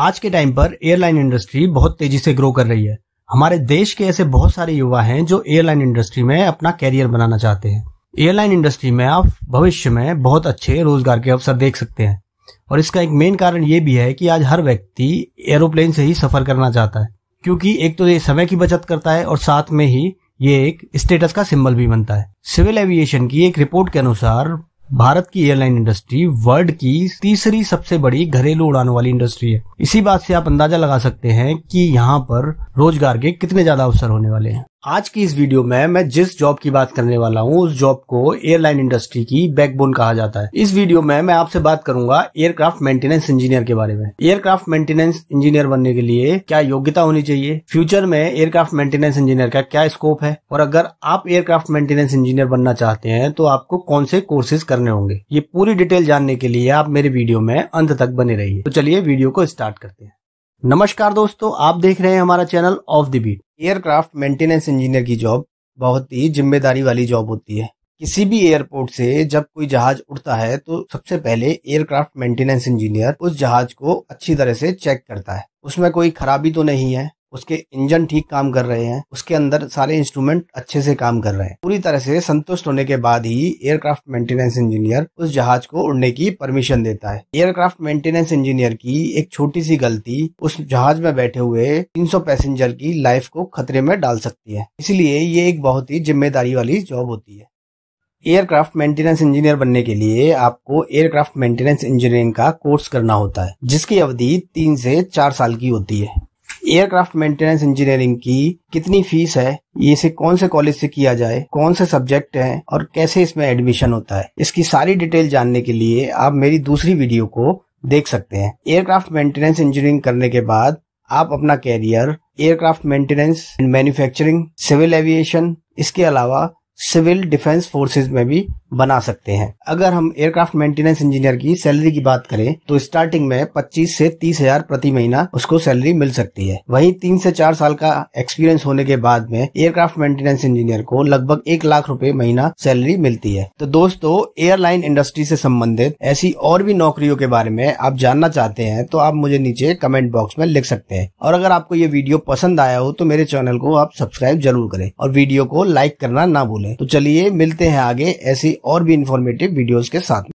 आज के टाइम पर एयरलाइन इंडस्ट्री बहुत तेजी से ग्रो कर रही है हमारे देश के ऐसे बहुत सारे युवा हैं जो एयरलाइन इंडस्ट्री में अपना कैरियर बनाना चाहते हैं एयरलाइन इंडस्ट्री में आप भविष्य में बहुत अच्छे रोजगार के अवसर देख सकते हैं और इसका एक मेन कारण ये भी है कि आज हर व्यक्ति एरोप्लेन से ही सफर करना चाहता है क्योंकि एक तो ये समय की बचत करता है और साथ में ही ये एक स्टेटस का सिंबल भी बनता है सिविल एविएशन की एक रिपोर्ट के अनुसार भारत की एयरलाइन इंडस्ट्री वर्ल्ड की तीसरी सबसे बड़ी घरेलू उड़ानों वाली इंडस्ट्री है इसी बात से आप अंदाजा लगा सकते हैं कि यहाँ पर रोजगार के कितने ज्यादा अवसर होने वाले हैं आज की इस वीडियो में मैं जिस जॉब की बात करने वाला हूँ उस जॉब को एयरलाइन इंडस्ट्री की बैकबोन कहा जाता है इस वीडियो में मैं आपसे बात करूंगा एयरक्राफ्ट मेंटेनेंस इंजीनियर के बारे में एयरक्राफ्ट मेंटेनेंस इंजीनियर बनने के लिए क्या योग्यता होनी चाहिए फ्यूचर में एयरक्राफ्ट मेंटेनेंस इंजीनियर का क्या स्कोप है और अगर आप एयरक्राफ्ट मेंटेनेंस इंजीनियर बनना चाहते हैं तो आपको कौन से कोर्सेज करने होंगे ये पूरी डिटेल जानने के लिए आप मेरे वीडियो में अंत तक बने रहिए तो चलिए वीडियो को स्टार्ट करते हैं नमस्कार दोस्तों आप देख रहे हैं हमारा channel of the beat aircraft maintenance engineer की जॉब बहुत ही जिम्मेदारी वाली जॉब होती है किसी भी एयरपोर्ट से जब कोई जहाज उड़ता है तो सबसे पहले एयरक्राफ्ट मेंटेनेंस इंजीनियर उस जहाज को अच्छी तरह से चेक करता है उसमें कोई खराबी तो नहीं है उसके इंजन ठीक काम कर रहे हैं उसके अंदर सारे इंस्ट्रूमेंट अच्छे से काम कर रहे हैं पूरी तरह से संतुष्ट होने के बाद ही एयरक्राफ्ट मेंटेनेंस इंजीनियर उस जहाज को उड़ने की परमिशन देता है एयरक्राफ्ट मेंटेनेंस इंजीनियर की एक छोटी सी गलती उस जहाज में बैठे हुए 300 पैसेंजर की लाइफ को खतरे में डाल सकती है इसलिए ये एक बहुत ही जिम्मेदारी वाली जॉब होती है एयरक्राफ्ट मेंटेनेंस इंजीनियर बनने के लिए आपको एयरक्राफ्ट मेंटेनेंस इंजीनियरिंग का कोर्स करना होता है जिसकी अवधि तीन से चार साल की होती है एयरक्राफ्ट मेंटेनेंस इंजीनियरिंग की कितनी फीस है इसे कौन से कॉलेज से किया जाए कौन से सब्जेक्ट है और कैसे इसमें एडमिशन होता है इसकी सारी डिटेल जानने के लिए आप मेरी दूसरी वीडियो को देख सकते हैं एयरक्राफ्ट मेंटेनेंस इंजीनियरिंग करने के बाद आप अपना career aircraft maintenance and manufacturing civil aviation इसके अलावा सिविल डिफेंस फोर्सेज में भी बना सकते हैं अगर हम एयरक्राफ्ट मेंटेनेंस इंजीनियर की सैलरी की बात करें तो स्टार्टिंग में 25 से तीस हजार प्रति महीना उसको सैलरी मिल सकती है वहीं तीन से चार साल का एक्सपीरियंस होने के बाद में एयरक्राफ्ट मेंटेनेंस इंजीनियर को लगभग एक लाख रूपए महीना सैलरी मिलती है तो दोस्तों एयरलाइन इंडस्ट्री से संबंधित ऐसी और भी नौकरियों के बारे में आप जानना चाहते हैं तो आप मुझे नीचे कमेंट बॉक्स में लिख सकते हैं और अगर आपको ये वीडियो पसंद आया हो तो मेरे चैनल को आप सब्सक्राइब जरूर करें और वीडियो को लाइक करना ना भूले तो चलिए मिलते हैं आगे ऐसी और भी इंफॉर्मेटिव वीडियोस के साथ